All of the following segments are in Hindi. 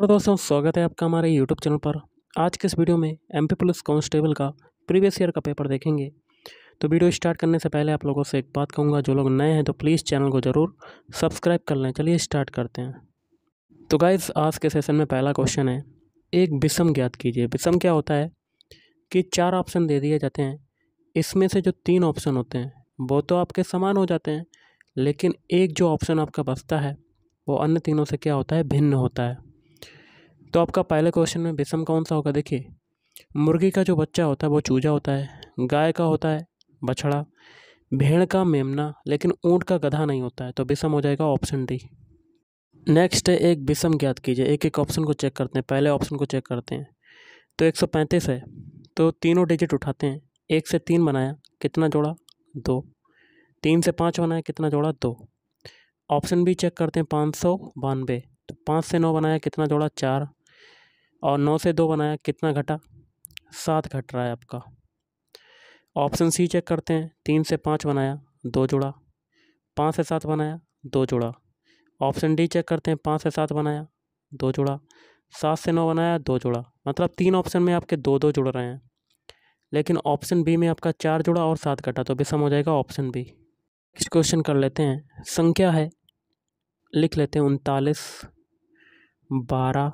और दोस्तों स्वागत है आपका हमारे यूट्यूब चैनल पर आज के इस वीडियो में एम पी पुलिस कांस्टेबल का प्रीवियस ईयर का पेपर देखेंगे तो वीडियो स्टार्ट करने से पहले आप लोगों से एक बात कहूँगा जो लोग नए हैं तो प्लीज़ चैनल को ज़रूर सब्सक्राइब कर लें चलिए स्टार्ट करते हैं तो गाइज आज के सेशन में पहला क्वेश्चन है एक विषम ज्ञात कीजिए विषम क्या होता है कि चार ऑप्शन दे दिए जाते हैं इसमें से जो तीन ऑप्शन होते हैं वो तो आपके समान हो जाते हैं लेकिन एक जो ऑप्शन आपका बचता है वो अन्य तीनों से क्या होता है भिन्न होता है तो आपका पहला क्वेश्चन में विषम कौन सा होगा देखिए मुर्गी का जो बच्चा होता है वो चूजा होता है गाय का होता है बछड़ा भेड़ का मेमना लेकिन ऊँट का गधा नहीं होता है तो विषम हो जाएगा ऑप्शन डी नेक्स्ट है एक विषम ज्ञात कीजिए एक एक ऑप्शन को चेक करते हैं पहले ऑप्शन को चेक करते हैं तो एक है तो तीनों डिजिट उठाते हैं एक से तीन बनाया कितना जोड़ा दो तीन से पाँच बनाया कितना जोड़ा दो ऑप्शन बी चेक करते हैं पाँच सौ बानवे तो पाँच से नौ बनाया कितना जोड़ा चार और नौ से दो बनाया कितना घटा सात घट रहा है आपका ऑप्शन सी चेक करते हैं तीन से पाँच बनाया दो जुड़ा पाँच से सात बनाया दो जुड़ा ऑप्शन डी चेक करते हैं पाँच से सात बनाया दो जुड़ा सात से नौ बनाया दो जुड़ा मतलब तीन ऑप्शन में आपके दो दो जुड़ रहे हैं लेकिन ऑप्शन बी में आपका चार जुड़ा और सात घटा तो विषम हो जाएगा ऑप्शन बी इस क्वेश्चन कर लेते हैं संख्या है लिख लेते हैं उनतालीस बारह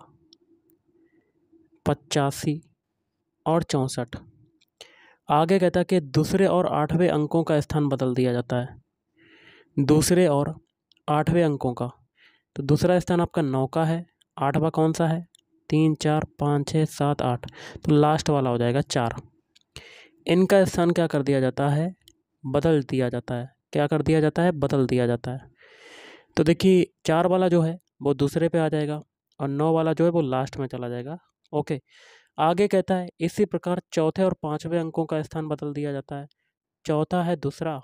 पचासी और चौंसठ आगे कहता है कि दूसरे और आठवें अंकों का स्थान बदल दिया जाता है दूसरे और आठवें अंकों का तो दूसरा स्थान आपका नौ का है आठवा कौन सा है तीन चार पाँच छः सात आठ तो लास्ट वाला हो जाएगा चार इनका स्थान क्या कर दिया जाता है बदल दिया जाता है क्या कर दिया जाता है बदल दिया जाता है तो देखिए चार वाला जो है वो दूसरे पे आ जाएगा और नौ वाला जो है वो लास्ट में चला जाएगा ओके आगे कहता है इसी प्रकार चौथे और पाँचवें अंकों का स्थान बदल दिया जाता है चौथा है दूसरा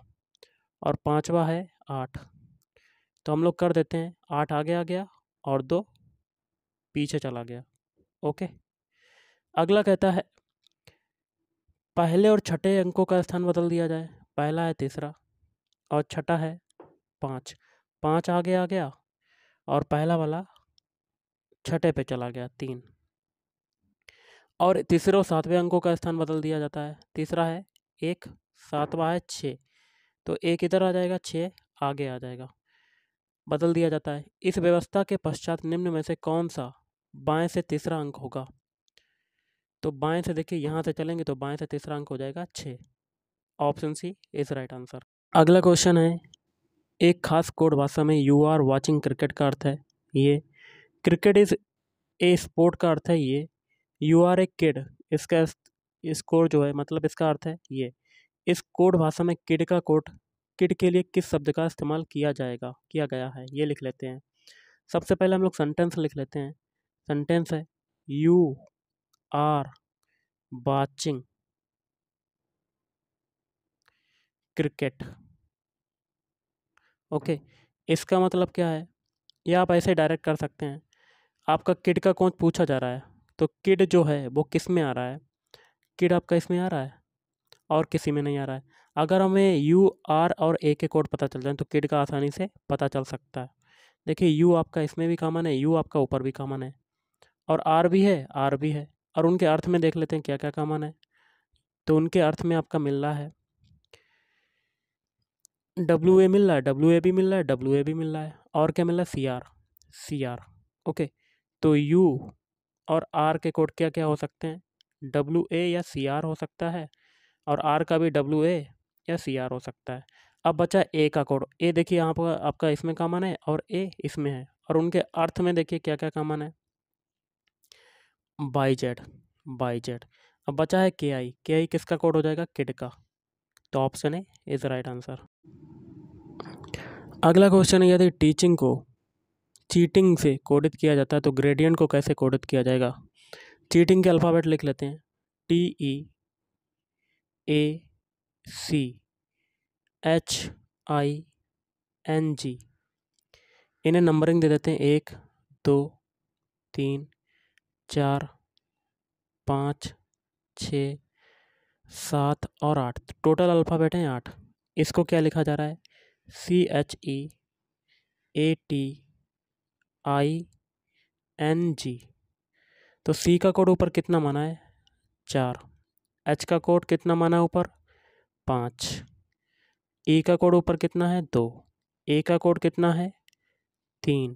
और पाँचवा है आठ तो हम लोग कर देते हैं आठ आगे आ गया और दो पीछे चला गया ओके अगला कहता है पहले और छठे अंकों का स्थान बदल दिया जाए पहला है तीसरा और छठा है पाँच पाँच आगे आ गया और पहला वाला छठे पे चला गया तीन और तीसरे और सातवें अंकों का स्थान बदल दिया जाता है तीसरा है एक सातवा है छः तो एक इधर आ जाएगा छः आगे आ जाएगा बदल दिया जाता है इस व्यवस्था के पश्चात निम्न में से कौन सा बाएं से तीसरा अंक होगा तो बाएं से देखिए यहाँ से चलेंगे तो बाएं से तीसरा अंक हो जाएगा छः option C is right answer अगला क्वेश्चन है एक खास कोड भाषा में यू आर वॉचिंग क्रिकेट का अर्थ है ये क्रिकेट इज ए स्पोर्ट का अर्थ है ये यू आर ए किड इसका इस इस जो है मतलब इसका अर्थ है ये इस कोड भाषा में किड का कोड किड के लिए किस शब्द का इस्तेमाल किया जाएगा किया गया है ये लिख लेते हैं सबसे पहले हम लोग सेंटेंस लिख लेते हैं सेंटेंस है you are watching cricket okay इसका मतलब क्या है ये आप ऐसे डायरेक्ट कर सकते हैं आपका किड का कोच पूछा जा रहा है तो किड जो है वो किस में आ रहा है किड आपका इसमें आ रहा है और किसी में नहीं आ रहा है अगर हमें यू आर और ए के कोड पता चल जाए तो किड का आसानी से पता चल सकता है देखिए यू आपका इसमें भी कामन है यू आपका ऊपर भी कामन है और आर भी है आर भी है और उनके अर्थ में देख लेते हैं क्या क्या कामन है तो उनके अर्थ में आपका मिल रहा है डब्ल्यू ए मिल रहा है डब्ल्यू ए भी मिल रहा है डब्ल्यू ए भी मिल रहा है और क्या मिल रहा है C R C R okay तो यू और आर के कोड क्या क्या हो सकते हैं डब्ल्यू ए या सी आर हो सकता है और आर का भी डब्ल्यू ए या सी आर हो सकता है अब बचा ए का कोड ए देखिए यहाँ पर आपका इसमें कामन है और ए इसमें है और उनके अर्थ में देखिए क्या क्या कामन है बाई जेड बाई जेड अब बचा है के आई के आई किसका कोड हो जाएगा किड का तो option A is right answer अगला क्वेश्चन है यदि टीचिंग को चीटिंग से कोडित किया जाता है तो ग्रेडियंट को कैसे कोडित किया जाएगा चीटिंग के अल्फ़ाबेट लिख लेते हैं T E A C H I N G इन्हें नंबरिंग दे देते हैं एक दो तीन चार पाँच छ सात और आठ टोटल अल्फ़ाबेट हैं आठ इसको क्या लिखा जा रहा है C H E A T I N G तो सी का कोड ऊपर कितना माना है चार एच का कोड कितना माना है ऊपर पाँच ई e का कोड ऊपर कितना है दो ए का कोड कितना है तीन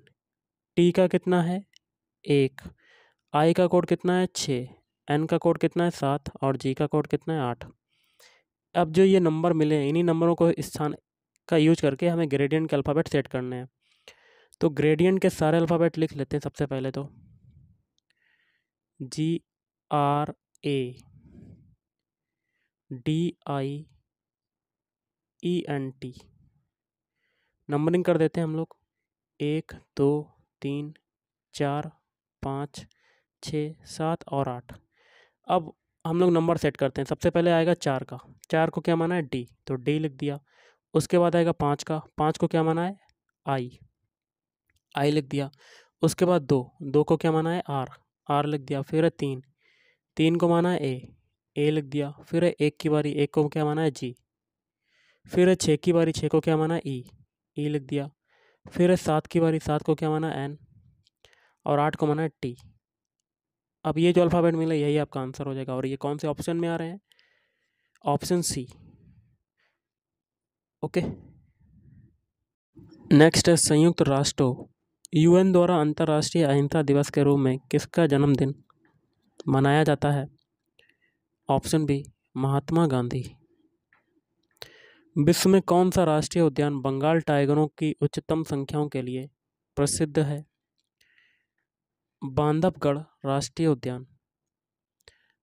टी का कितना है एक आई का कोड कितना है छः एन का कोड कितना है सात और जी का कोड कितना है आठ अब जो ये नंबर मिले हैं इन्हीं नंबरों को स्थान का यूज करके हमें ग्रेडियंट के अल्फ़ाबेट सेट करने हैं तो ग्रेडियंट के सारे अल्फ़ाबेट लिख लेते हैं सबसे पहले तो G R A D I E N T numbering कर देते हैं हम लोग एक दो तीन चार पाँच छ सात और आठ अब हम लोग नंबर सेट करते हैं सबसे पहले आएगा चार का चार को क्या माना है डी तो डी लिख दिया उसके बाद आएगा पाँच का पाँच को क्या माना है आई आई लिख दिया उसके बाद दो दो को क्या माना है आर आर लिख दिया फिर है तीन तीन को माना है ए ए लिख दिया फिर है एक की बारी एक को क्या माना है जी फिर है छः की बारी छः को क्या माना है ई ई लिख दिया फिर है सात की बारी सात को क्या माना है एन और आठ को माना है टी अब ये जो अल्फ़ाबेट मिला यही आपका आंसर हो जाएगा और ये कौन से ऑप्शन में आ रहे हैं ऑप्शन सी ओके नेक्स्ट है संयुक्त राष्ट्र यूएन द्वारा अंतर्राष्ट्रीय अहिंसा दिवस के रूप में किसका जन्मदिन मनाया जाता है ऑप्शन बी महात्मा गांधी विश्व में कौन सा राष्ट्रीय उद्यान बंगाल टाइगरों की उच्चतम संख्याओं के लिए प्रसिद्ध है बांधवगढ़ राष्ट्रीय उद्यान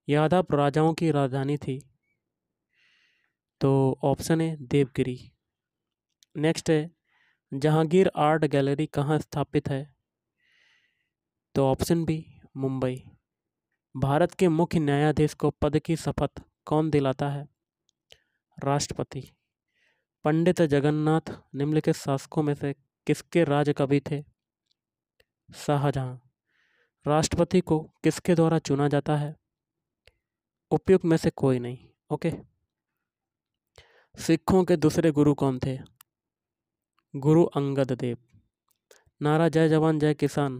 यादव राजाओं की राजधानी थी तो ऑप्शन है देवगिरी नेक्स्ट है जहांगीर आर्ट गैलरी कहाँ स्थापित है तो ऑप्शन बी मुंबई भारत के मुख्य न्यायाधीश को पद की शपथ कौन दिलाता है राष्ट्रपति पंडित जगन्नाथ निम्नलिखित शासकों में से किसके राज कवि थे शाहजहां राष्ट्रपति को किसके द्वारा चुना जाता है उपयुक्त में से कोई नहीं ओके सिखों के दूसरे गुरु कौन थे गुरु अंगद देव नारा जय जवान जय किसान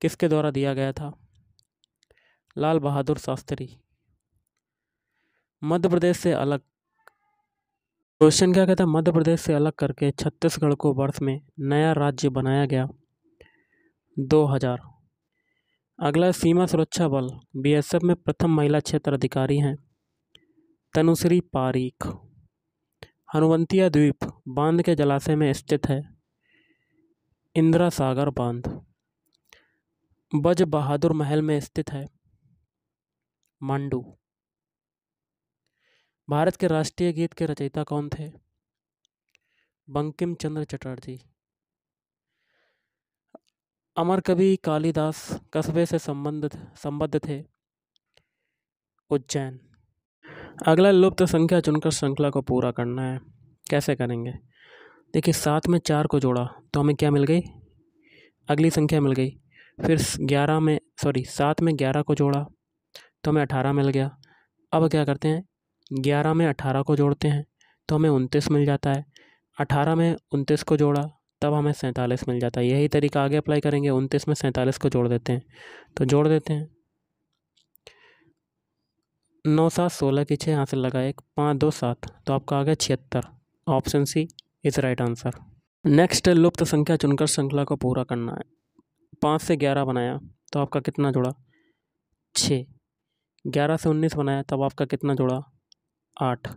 किसके द्वारा दिया गया था लाल बहादुर शास्त्री मध्य प्रदेश से अलग क्वेश्चन क्या कहता है मध्य प्रदेश से अलग करके छत्तीसगढ़ को वर्ष में नया राज्य बनाया गया 2000 अगला सीमा सुरक्षा बल बीएसएफ में प्रथम महिला क्षेत्र अधिकारी हैं तनुश्री पारीख हनुवंतिया द्वीप बांध के जलाशय में स्थित है इंदिरा सागर बांध बज बहादुर महल में स्थित है मांडू भारत के राष्ट्रीय गीत के रचयिता कौन थे बंकिम चंद्र चटर्जी अमर कवि कालिदास कस्बे से संबंधित संबद्ध थे उज्जैन अगला लुप्त संख्या चुनकर श्रृंखला को पूरा करना है कैसे करेंगे देखिए सात में चार को जोड़ा तो हमें क्या मिल गई अगली संख्या मिल गई फिर ग्यारह में सॉरी सात में ग्यारह को जोड़ा तो हमें अठारह मिल गया अब क्या करते हैं ग्यारह में अठारह को जोड़ते हैं तो हमें उनतीस मिल जाता है अठारह में उनतीस को जोड़ा तब हमें सैंतालीस मिल जाता है यही तरीका आगे अप्लाई करेंगे उनतीस में सैंतालीस को जोड़ देते हैं तो जोड़ देते हैं नौ सात सोलह के छः यहाँ से लगाए पाँच दो सात तो आपका आ गया छिहत्तर option C is right answer next है लुप्त संख्या चुनकर श्रृंखला को पूरा करना है पाँच से ग्यारह बनाया तो आपका कितना जुड़ा छः ग्यारह से उन्नीस बनाया तब आपका कितना जुड़ा आठ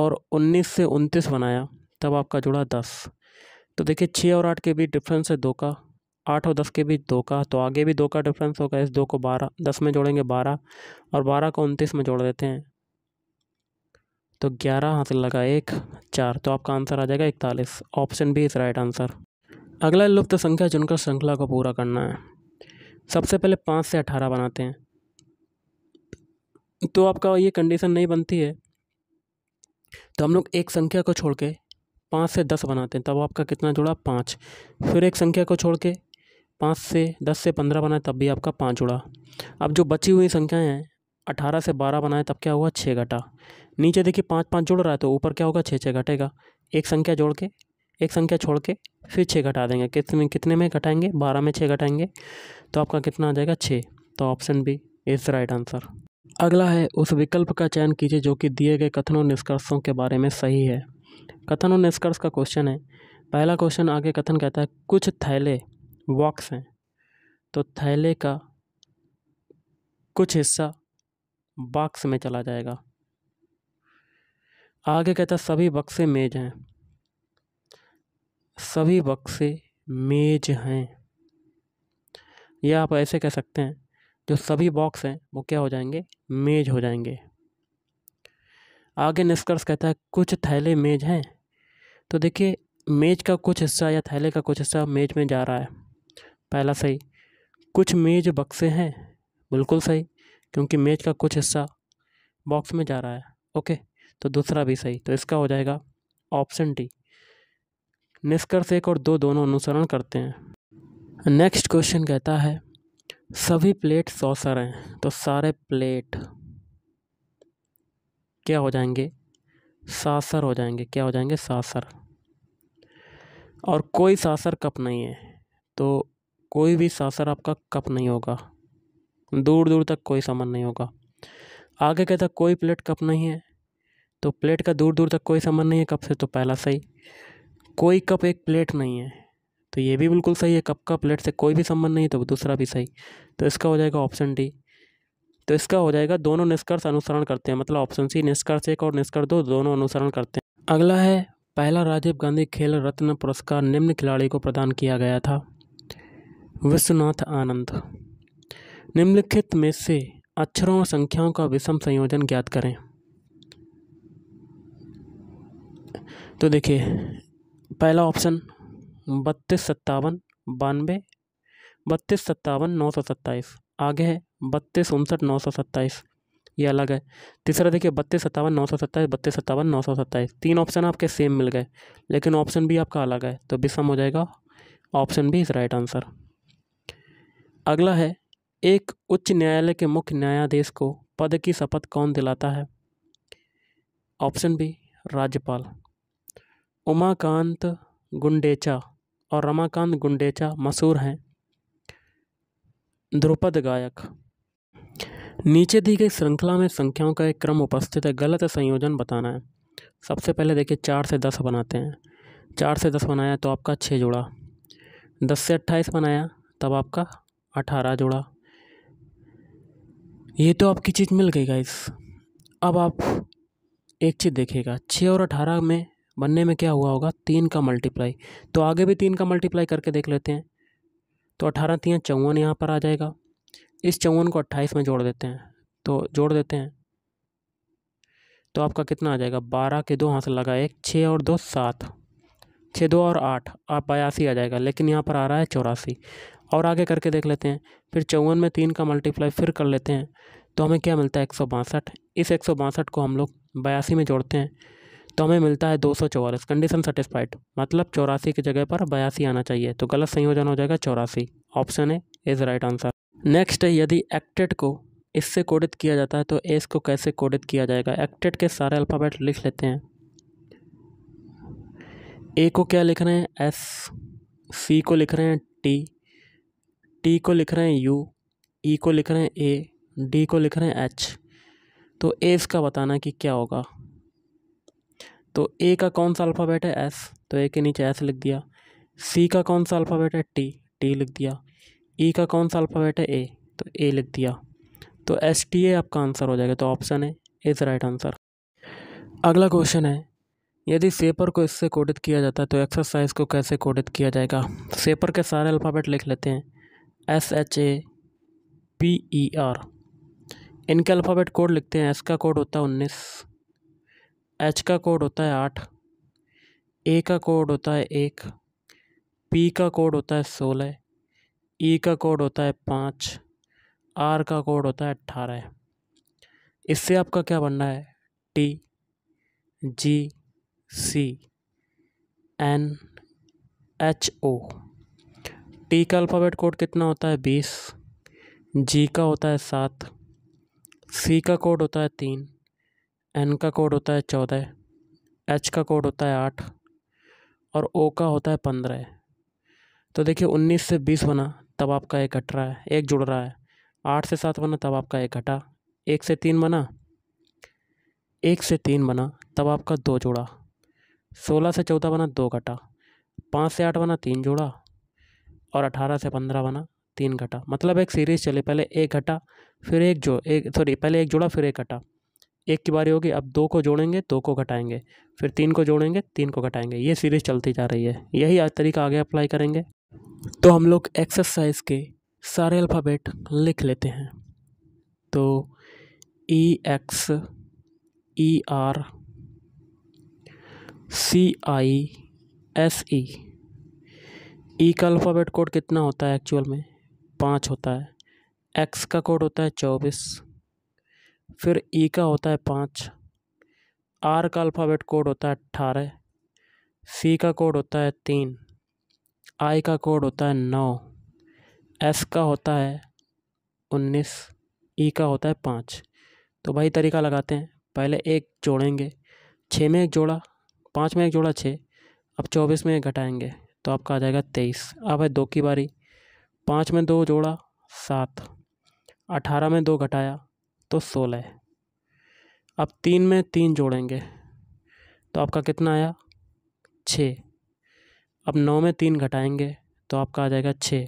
और उन्नीस से उनतीस बनाया तब आपका जुड़ा दस तो देखिए छः और आठ के बीच डिफरेंस है दो का आठ और दस के बीच दो का तो आगे भी दो का डिफरेंस होगा इस दो को बारह दस में जोड़ेंगे बारह और बारह को उनतीस में जोड़ देते हैं तो ग्यारह हासिल लगा एक चार तो आपका आंसर आ जाएगा इकतालीस option B is right answer अगला लुप्त संख्या चुनकर श्रृंखला को पूरा करना है सबसे पहले पाँच से अठारह बनाते हैं तो आपका ये कंडीशन नहीं बनती है तो हम लोग एक संख्या को छोड़ के पाँच से दस बनाते हैं तब आपका कितना जुड़ा पाँच फिर एक संख्या को छोड़ के पाँच से दस से पंद्रह बनाए तब भी आपका पाँच उड़ा अब जो बची हुई संख्याएँ हैं अठारह से बारह बनाए तब क्या हुआ छः घटा नीचे देखिए पाँच पाँच जुड़ रहा है तो ऊपर क्या होगा छः छः घटेगा एक संख्या जोड़ के एक संख्या छोड़ के फिर छः घटा देंगे कितने कितने में घटाएंगे बारह में छः घटाएंगे तो आपका कितना आ जाएगा छः तो option B is right answer अगला है उस विकल्प का चयन कीजिए जो कि दिए गए कथन और निष्कर्षों के बारे में सही है कथन और निष्कर्ष का क्वेश्चन है पहला क्वेश्चन आगे कथन कहता है कुछ थैले बॉक्स हैं तो थैले का कुछ हिस्सा बॉक्स में चला जाएगा आगे कहता सभी बक्से मेज हैं सभी बक्से मेज हैं यह आप ऐसे कह सकते हैं जो सभी बॉक्स हैं वो क्या हो जाएंगे मेज हो जाएंगे आगे निष्कर्ष कहता है कुछ थैले मेज हैं तो देखिए मेज का कुछ हिस्सा या थैले का कुछ हिस्सा मेज में जा रहा है पहला सही कुछ मेज बक्से हैं बिल्कुल सही क्योंकि मेज का कुछ हिस्सा बॉक्स में जा रहा है ओके तो दूसरा भी सही तो इसका हो जाएगा ऑप्शन डी निष्कर्ष एक और दो दोनों अनुसरण करते हैं नेक्स्ट क्वेश्चन कहता है सभी प्लेट सौ सर हैं तो सारे प्लेट क्या हो जाएंगे सासर हो जाएंगे क्या हो जाएंगे सासर और कोई सासर कप नहीं है तो कोई भी सासर आपका कप नहीं होगा दूर दूर तक कोई सामान नहीं होगा आगे के तक कोई प्लेट कप नहीं है तो प्लेट का दूर दूर तक कोई सामान नहीं है कप से तो पहला सही कोई कप एक प्लेट नहीं है तो ये भी बिल्कुल सही है कप का प्लेट से कोई भी संबंध नहीं है तो दूसरा भी सही तो इसका हो जाएगा ऑप्शन डी तो इसका हो जाएगा दोनों निष्कर्ष अनुसरण करते हैं मतलब ऑप्शन सी निष्कर्ष एक और निष्कर्ष दो दोनों अनुसरण करते हैं अगला है पहला राजीव गांधी खेल रत्न पुरस्कार निम्न खिलाड़ी को प्रदान किया गया था विश्वनाथ आनंद निम्नलिखित में से अक्षरों और संख्याओं का विषम संयोजन ज्ञात करें तो देखिए पहला ऑप्शन बत्तीस सत्तावन बानवे बत्तीस सत्तावन नौ सौ सत्ताईस आगे है बत्तीस उनसठ नौ सौ सत्ताईस ये अलग है तीसरा देखिए बत्तीस सत्तावन नौ सौ सत्ताईस बत्तीस सत्तावन नौ सौ सत्ताईस तीन ऑप्शन आपके सेम मिल गए लेकिन ऑप्शन भी आपका अलग है तो विषम हो जाएगा ऑप्शन भी इज राइट आंसर अगला है एक उच्च न्यायालय के मुख्य न्यायाधीश को पद की शपथ कौन दिलाता है ऑप्शन बी राज्यपाल उमाकांत गुंडेचा और रमाकांत गुंडेचा मशहूर हैं ध्रुपद गायक नीचे दी गई श्रृंखला में संख्याओं का एक क्रम उपस्थित है गलत संयोजन बताना है सबसे पहले देखिए चार से दस बनाते हैं चार से दस बनाया तो आपका छः जोड़ा दस से अट्ठाईस बनाया तब आपका अठारह जोड़ा ये तो आपकी चीज़ मिल गई गाइस अब आप एक चीज़ देखिएगा छः और अठारह में बनने में क्या हुआ होगा तीन का मल्टीप्लाई तो आगे भी तीन का मल्टीप्लाई करके देख लेते हैं तो अठारह तीन चौवन यहाँ पर आ जाएगा इस चौवन को अट्ठाईस में जोड़ देते हैं तो जोड़ देते हैं तो आपका कितना आ जाएगा बारह के दो हाथ लगा एक छः और दो सात छः दो और आठ आप बयासी आ जाएगा लेकिन यहाँ पर आ रहा है चौरासी और आगे करके देख लेते हैं फिर चौवन में तीन का मल्टीप्लाई फिर कर लेते हैं तो हमें क्या मिलता है एक सौ बासठ इस एक सौ बासठ को हम लोग बयासी में जोड़ते हैं तो हमें मिलता है दो सौ चौवालीस कंडीशन सेटिस्फाइड मतलब चौरासी की जगह पर बयासी आना चाहिए तो गलत संयोजन हो जाएगा चौरासी option A is right answer next है यदि एक्टेड को इससे कोडित किया जाता है तो एस को कैसे कोडित किया जाएगा एक्टेड के सारे अल्फ़ाबेट लिख लेते हैं ए को क्या लिख रहे हैं एस सी को लिख रहे हैं टी टी को लिख रहे हैं यू ई को लिख रहे हैं ए डी को लिख रहे हैं एच तो ए इसका बताना कि क्या होगा तो ए का कौन सा अल्फ़ाबेट है एस तो ए के नीचे एस लिख दिया सी का कौन सा अल्फ़ाबेट है टी टी लिख दिया ई e का कौन सा अल्फ़ाबेट है ए तो ए लिख दिया तो एस टी ए आपका आंसर हो जाएगा तो ऑप्शन है इज़ राइट आंसर अगला क्वेश्चन है यदि सेपर को इससे कोडित किया जाता है तो एक्सरसाइज को कैसे कोडित किया जाएगा सेपर के सारे अल्फ़ाबेट लिख लेते हैं S H A P E R इनके अल्फ़ाबेट कोड लिखते हैं एस का कोड होता है उन्नीस एच का कोड होता है आठ ए का कोड होता है एक पी का कोड होता है सोलह ई e का कोड होता है पाँच आर का कोड होता है अट्ठारह इससे आपका क्या बनना है T G C N H O T का अल्फ़ाबेट कोड कितना होता है बीस जी का होता है सात सी का कोड होता है तीन एन का कोड होता है चौदह एच का कोड होता है आठ और ओ का होता है पंद्रह तो देखिए उन्नीस से बीस बना तब आपका एक घट रहा है एक जुड़ रहा है आठ से सात बना तब आपका एक घटा एक से तीन बना एक से तीन बना तब आपका दो जुड़ा सोलह से चौदह बना दो घटा पाँच से आठ बना तीन जुड़ा और अठारह से पंद्रह बना तीन घटा मतलब एक सीरीज़ चले पहले एक घटा फिर एक जो एक सॉरी पहले एक जोड़ा फिर एक घटा एक की बारी होगी अब दो को जोड़ेंगे दो को घटाएंगे फिर तीन को जोड़ेंगे तीन को घटाएंगे ये सीरीज़ चलती जा रही है यही तरीका आगे अप्लाई करेंगे तो हम लोग एक्सरसाइज के सारे अल्फ़ाबेट लिख लेते हैं तो E X E R C I S E E e का अल्फ़ाबेट कोड कितना होता है एक्चुअल में पाँच होता है एक्स का कोड होता है चौबीस फिर ई e का होता है पाँच आर का अल्फ़ाबेट कोड होता है अट्ठारह सी का कोड होता है तीन आई का कोड होता है नौ एस का होता है उन्नीस ई e का होता है पाँच तो भाई तरीका लगाते हैं पहले एक जोड़ेंगे छः में एक जोड़ा पाँच में एक जोड़ा छः अब चौबीस में एक घटाएंगे तो आपका आ जाएगा तेईस अब है दो की बारी पाँच में दो जोड़ा सात अठारह में दो घटाया तो सोलह अब तीन में तीन जोड़ेंगे तो आपका कितना आया छः अब नौ में तीन घटाएंगे तो आपका आ जाएगा छः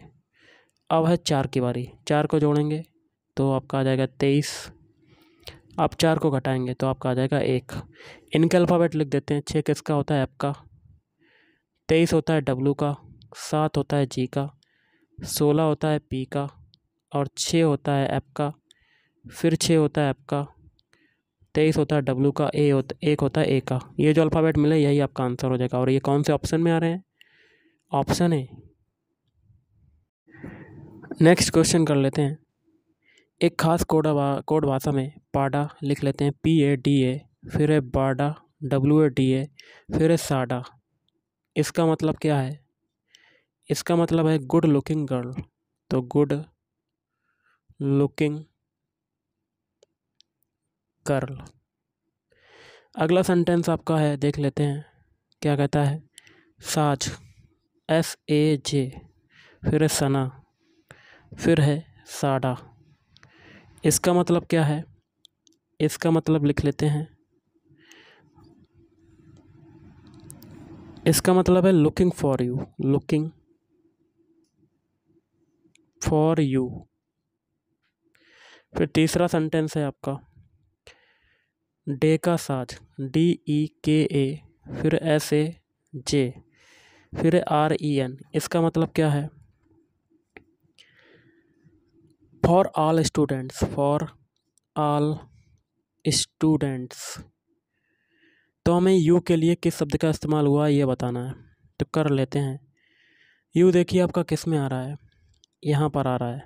अब है चार की बारी चार को जोड़ेंगे तो आपका आ जाएगा तेईस आप चार को घटाएंगे तो आपका आ जाएगा एक इनके अल्फ़ाबेट लिख देते हैं छः किसका होता है आपका तेईस होता है डब्लू का सात होता है जी का सोलह होता है पी का और छः होता है एप का फिर छः होता है एप का तेईस होता है डब्लू का ए होता एक होता है ए का ये जो अल्फ़ाबेट मिले यही आपका आंसर हो जाएगा और ये कौन से ऑप्शन में आ रहे हैं ऑप्शन है नेक्स्ट क्वेश्चन कर लेते हैं एक खास कोड कोड भाषा में पाडा लिख लेते हैं पी ए डी ए फिर है बाडा डब्ल्यू ए डी ए फिर है साडा इसका मतलब क्या है इसका मतलब है गुड लुकिंग गर्ल तो गुड लुकिंग गर्ल अगला सेंटेंस आपका है देख लेते हैं क्या कहता है साज एस ए जे फिर है सना फिर है साडा इसका मतलब क्या है इसका मतलब लिख लेते हैं इसका मतलब है looking for you looking for you फिर तीसरा सेंटेंस है आपका डे का साज डी ई के ए फिर एस ए जे फिर आर ई एन इसका मतलब क्या है for all students for all students तो हमें यू के लिए किस शब्द का इस्तेमाल हुआ है ये बताना है तो कर लेते हैं यू देखिए आपका किस में आ रहा है यहाँ पर आ रहा है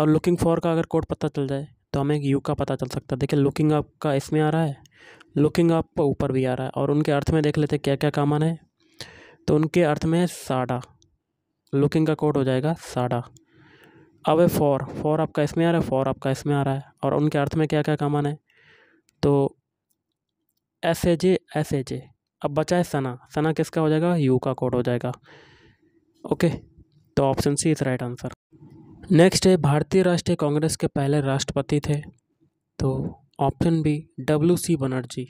और लुकिंग फॉर का अगर कोड पता चल जाए तो हमें यू का पता चल सकता है देखिए लुकिंग आपका इसमें आ रहा है लुकिंग आपका ऊपर भी आ रहा है और उनके अर्थ में देख लेते क्या क्या कामन है तो उनके अर्थ में है साडा लुकिंग का कोड हो जाएगा साडा अब है फॉर फॉर आपका इसमें आ रहा है फॉर आपका इसमें आ रहा है और उनके अर्थ में क्या क्या कामन है तो S A J S A जे अब बचा है सना सना किसका हो जाएगा यू का कोड हो जाएगा ओके तो option C is right answer next है भारतीय राष्ट्रीय कांग्रेस के पहले राष्ट्रपति थे तो option B W C Banerjee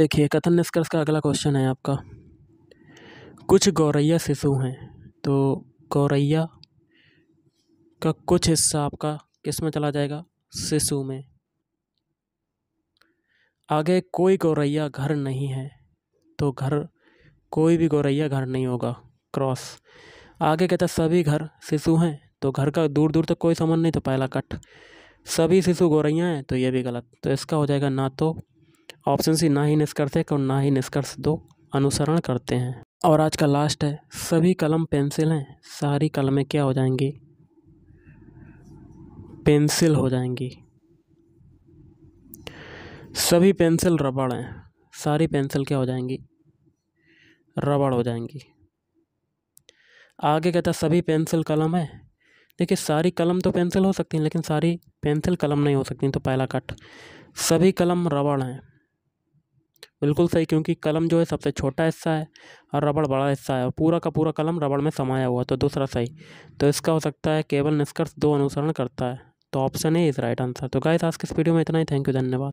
देखिए कथन निष्कर्ष का अगला क्वेश्चन है आपका कुछ गौरैया शिशु हैं तो गौरैया का कुछ हिस्सा आपका किस में चला जाएगा शिशु में आगे कोई गौरैया घर नहीं है तो घर कोई भी गौरैया घर नहीं होगा क्रॉस आगे कहता सभी घर शिशु हैं तो घर का दूर दूर तक कोई संबंध नहीं तो पहला कट सभी शिशु गौरैया हैं तो ये भी गलत तो इसका हो जाएगा ना तो ऑप्शन सी ना ही निष्कर्ष है और ना ही निष्कर्ष दो अनुसरण करते हैं और आज का लास्ट है सभी कलम पेंसिल हैं सारी कलमें क्या हो जाएंगी पेंसिल हो जाएंगी सभी पेंसिल रबड़ हैं सारी पेंसिल क्या हो जाएंगी रबड़ हो जाएंगी आगे कहता सभी पेंसिल कलम है देखिए सारी कलम तो पेंसिल हो सकती हैं लेकिन सारी पेंसिल कलम नहीं हो सकती तो पहला कट सभी कलम रबड़ हैं बिल्कुल सही क्योंकि कलम जो है सबसे छोटा हिस्सा है और रबड़ बड़ा हिस्सा है और पूरा का पूरा कलम रबड़ में समाया हुआ तो दूसरा सही तो इसका हो सकता है केवल निष्कर्ष दो अनुसरण करता है तो option A is right answer तो गाइस आज के इस वीडियो में इतना ही थैंक यू धन्यवाद